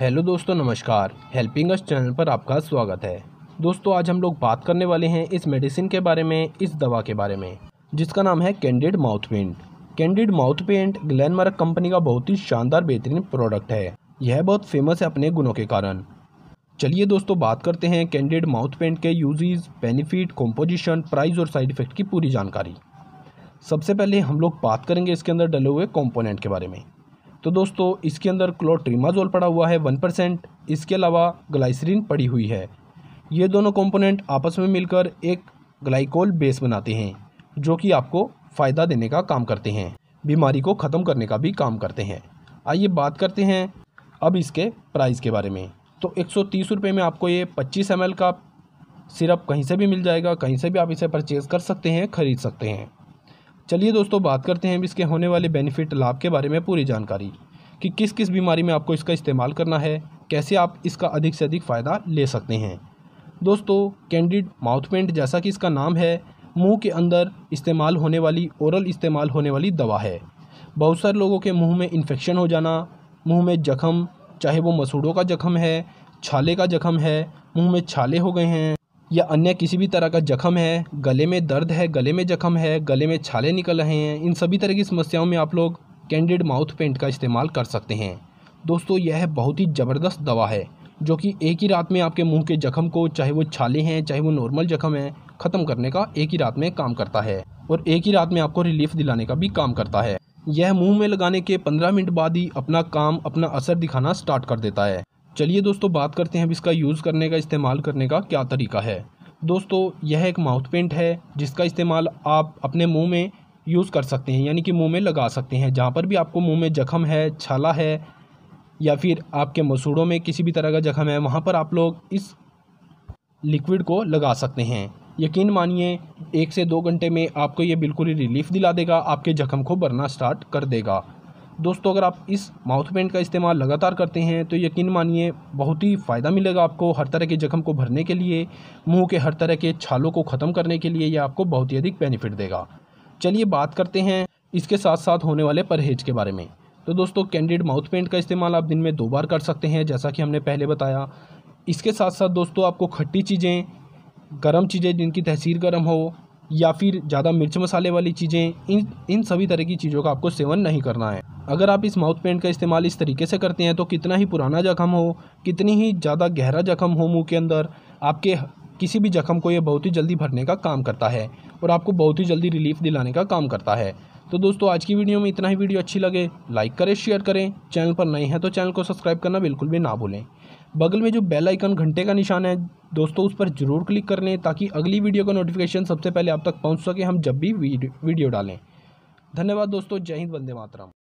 hello दोस्तों नमस्कार helping us channel पर आपका स्वागत है दोस्तों आज हम लोग बात करने वाले हैं इस मेडिसिन के बारे में इस दवा के बारे में जिसका नाम है Candid mouth paint Candid mouth paint Glenmark company का बहुत ही शानदार बेहतरीन प्रोडक्ट है यह बहुत फेमस है अपने गुणों के कारण चलिए दोस्तों बात करते हैं कैंडिड माउथ पेंट के यूजेज बेनिफिट कॉम्पोजिशन प्राइस और साइड इफेक्ट की पूरी जानकारी सबसे पहले हम लोग बात करेंगे इसके अंदर डले हुए कॉम्पोनेंट के बारे में तो दोस्तों इसके अंदर क्लोट्रीमाजोल पड़ा हुआ है वन परसेंट इसके अलावा ग्लाइसरीन पड़ी हुई है ये दोनों कंपोनेंट आपस में मिलकर एक ग्लाइकोल बेस बनाते हैं जो कि आपको फ़ायदा देने का काम करते हैं बीमारी को ख़त्म करने का भी काम करते हैं आइए बात करते हैं अब इसके प्राइस के बारे में तो एक सौ में आपको ये पच्चीस एम का सिरप कहीं से भी मिल जाएगा कहीं से भी आप इसे परचेज़ कर सकते हैं ख़रीद सकते हैं चलिए दोस्तों बात करते हैं इसके होने वाले बेनिफिट लाभ के बारे में पूरी जानकारी कि किस किस बीमारी में आपको इसका इस्तेमाल करना है कैसे आप इसका अधिक से अधिक फ़ायदा ले सकते हैं दोस्तों कैंडिड माउथ पेंट जैसा कि इसका नाम है मुंह के अंदर इस्तेमाल होने वाली ओरल इस्तेमाल होने वाली दवा है बहुत सारे लोगों के मुंह में इन्फेक्शन हो जाना मुंह में जख्म चाहे वो मसूड़ों का जख्म है छाले का जख्म है मुंह में छाले हो गए हैं या अन्य किसी भी तरह का जख्म है गले में दर्द है गले में जख्म है गले में छाले निकल रहे हैं इन सभी तरह की समस्याओं में आप लोग कैंडिड माउथ पेंट का इस्तेमाल कर सकते हैं दोस्तों यह बहुत ही ज़बरदस्त दवा है जो कि एक ही रात में आपके मुंह के जख्म को चाहे वो छाले हैं चाहे वो नॉर्मल जख्म है ख़त्म करने का एक ही रात में काम करता है और एक ही रात में आपको रिलीफ दिलाने का भी काम करता है यह मुंह में लगाने के 15 मिनट बाद ही अपना काम अपना असर दिखाना स्टार्ट कर देता है चलिए दोस्तों बात करते हैं अब इसका यूज़ करने का इस्तेमाल करने का क्या तरीका है दोस्तों यह एक माउथ पेंट है जिसका इस्तेमाल आप अपने मुंह में यूज़ कर सकते हैं यानी कि मुंह में लगा सकते हैं जहाँ पर भी आपको मुंह में जख्म है छाला है या फिर आपके मसूड़ों में किसी भी तरह का जख्म है वहाँ पर आप लोग इस लिक्विड को लगा सकते हैं यकीन मानिए एक से दो घंटे में आपको ये बिल्कुल ही रिलीफ दिला देगा आपके जख्म को भरना स्टार्ट कर देगा दोस्तों अगर आप इस माउथ पेंट का इस्तेमाल लगातार करते हैं तो यकीन मानिए बहुत ही फ़ायदा मिलेगा आपको हर तरह के ज़ख्म को भरने के लिए मुंह के हर तरह के छालों को ख़त्म करने के लिए यह आपको बहुत ही अधिक बेनिफिट देगा चलिए बात करते हैं इसके साथ साथ होने वाले परहेज के बारे में तो दोस्तों कैंडिड माउथ पेंट का इस्तेमाल आप दिन में दो बार कर सकते हैं जैसा कि हमने पहले बताया इसके साथ साथ दोस्तों आपको खट्टी चीज़ें गर्म चीज़ें जिनकी तहसीर गर्म हो या फिर ज़्यादा मिर्च मसाले वाली चीज़ें इन इन सभी तरह की चीज़ों का आपको सेवन नहीं करना है अगर आप इस माउथ पेंट का इस्तेमाल इस तरीके से करते हैं तो कितना ही पुराना जख्म हो कितनी ही ज़्यादा गहरा जख्म हो मुँह के अंदर आपके किसी भी जख्म को ये बहुत ही जल्दी भरने का काम करता है और आपको बहुत ही जल्दी रिलीफ दिलाने का काम करता है तो दोस्तों आज की वीडियो में इतना ही वीडियो अच्छी लगे लाइक करें शेयर करें चैनल पर नए हैं तो चैनल को सब्सक्राइब करना बिल्कुल भी ना भूलें बगल में जो बेल आइकन घंटे का निशान है दोस्तों उस पर ज़रूर क्लिक कर लें ताकि अगली वीडियो का नोटिफिकेशन सबसे पहले आप तक पहुंच सके हम जब भी वीडियो डालें धन्यवाद दोस्तों जय हिंद वंदे मातरम